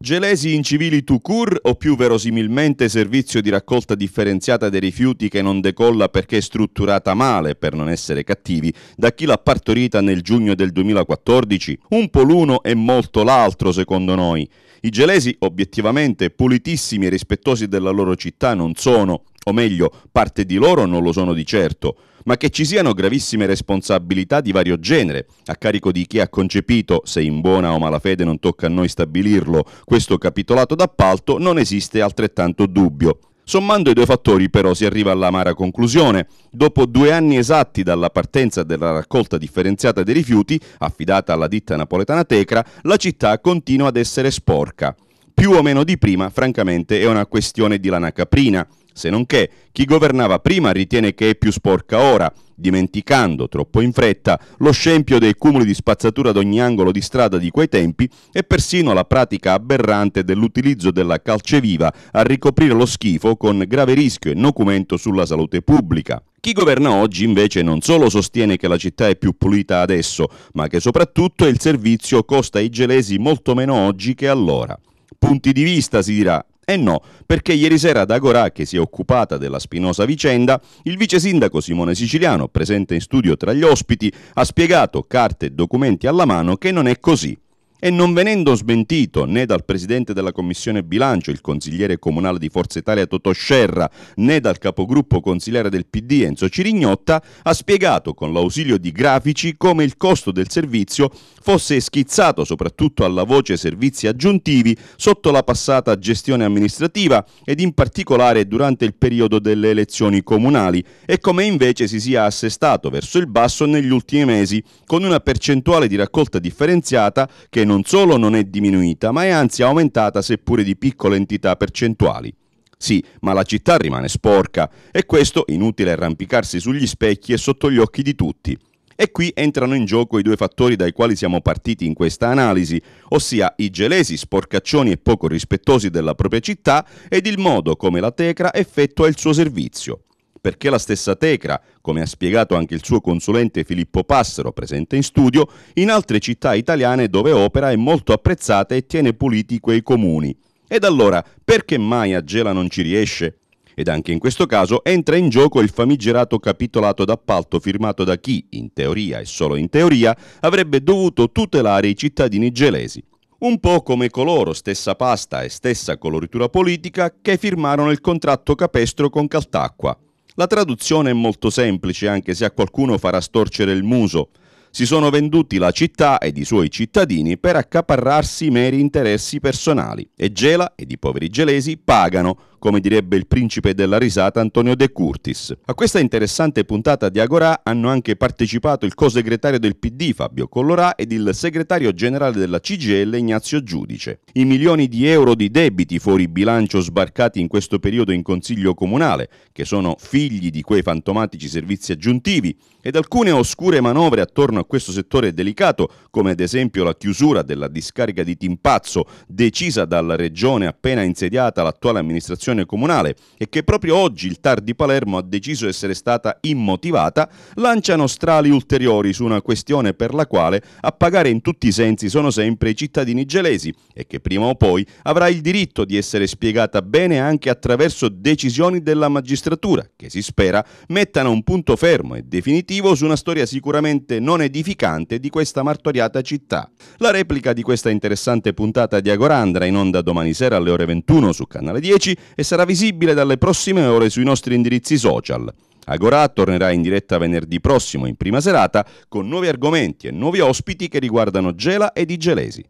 Gelesi incivili to cure o più verosimilmente servizio di raccolta differenziata dei rifiuti che non decolla perché è strutturata male, per non essere cattivi, da chi l'ha partorita nel giugno del 2014? Un po' l'uno e molto l'altro, secondo noi. I gelesi, obiettivamente, pulitissimi e rispettosi della loro città non sono, o meglio, parte di loro non lo sono di certo ma che ci siano gravissime responsabilità di vario genere, a carico di chi ha concepito, se in buona o mala fede non tocca a noi stabilirlo, questo capitolato d'appalto, non esiste altrettanto dubbio. Sommando i due fattori però si arriva all'amara conclusione. Dopo due anni esatti dalla partenza della raccolta differenziata dei rifiuti, affidata alla ditta napoletana Tecra, la città continua ad essere sporca. Più o meno di prima, francamente, è una questione di lana caprina se non che chi governava prima ritiene che è più sporca ora, dimenticando troppo in fretta lo scempio dei cumuli di spazzatura ad ogni angolo di strada di quei tempi e persino la pratica aberrante dell'utilizzo della calceviva a ricoprire lo schifo con grave rischio e nocumento sulla salute pubblica. Chi governa oggi invece non solo sostiene che la città è più pulita adesso, ma che soprattutto il servizio costa ai gelesi molto meno oggi che allora. Punti di vista, si dirà, e no, perché ieri sera ad Agorà, che si è occupata della spinosa vicenda, il vice sindaco Simone Siciliano, presente in studio tra gli ospiti, ha spiegato, carte e documenti alla mano, che non è così e non venendo smentito né dal presidente della Commissione Bilancio, il consigliere comunale di Forza Italia Totò Scerra, né dal capogruppo consigliere del PD Enzo Cirignotta, ha spiegato con l'ausilio di grafici come il costo del servizio fosse schizzato soprattutto alla voce servizi aggiuntivi sotto la passata gestione amministrativa ed in particolare durante il periodo delle elezioni comunali e come invece si sia assestato verso il basso negli ultimi mesi con una percentuale di raccolta differenziata che non solo non è diminuita, ma è anzi aumentata seppure di piccole entità percentuali. Sì, ma la città rimane sporca e questo inutile arrampicarsi sugli specchi e sotto gli occhi di tutti. E qui entrano in gioco i due fattori dai quali siamo partiti in questa analisi, ossia i gelesi sporcaccioni e poco rispettosi della propria città ed il modo come la Tecra effettua il suo servizio perché la stessa Tecra, come ha spiegato anche il suo consulente Filippo Passero, presente in studio, in altre città italiane dove opera è molto apprezzata e tiene puliti quei comuni. Ed allora, perché mai a Gela non ci riesce? Ed anche in questo caso entra in gioco il famigerato capitolato d'appalto firmato da chi, in teoria e solo in teoria, avrebbe dovuto tutelare i cittadini gelesi. Un po' come coloro, stessa pasta e stessa coloritura politica, che firmarono il contratto capestro con Caltacqua, la traduzione è molto semplice, anche se a qualcuno farà storcere il muso si sono venduti la città ed i suoi cittadini per accaparrarsi meri interessi personali e Gela ed i poveri gelesi pagano, come direbbe il principe della risata Antonio De Curtis. A questa interessante puntata di Agorà hanno anche partecipato il co-segretario del PD Fabio Collorà ed il segretario generale della CGL Ignazio Giudice. I milioni di euro di debiti fuori bilancio sbarcati in questo periodo in Consiglio Comunale, che sono figli di quei fantomatici servizi aggiuntivi, ed alcune oscure manovre attorno attorno a questo settore delicato, come ad esempio la chiusura della discarica di Timpazzo, decisa dalla regione appena insediata l'attuale amministrazione comunale, e che proprio oggi il TAR di Palermo ha deciso essere stata immotivata, lanciano strali ulteriori su una questione per la quale a pagare in tutti i sensi sono sempre i cittadini gelesi e che prima o poi avrà il diritto di essere spiegata bene anche attraverso decisioni della magistratura, che si spera mettano un punto fermo e definitivo su una storia sicuramente non esagerata edificante di questa martoriata città. La replica di questa interessante puntata di Agorandra in onda domani sera alle ore 21 su Canale 10 e sarà visibile dalle prossime ore sui nostri indirizzi social. Agora tornerà in diretta venerdì prossimo in prima serata con nuovi argomenti e nuovi ospiti che riguardano Gela e Di Gelesi.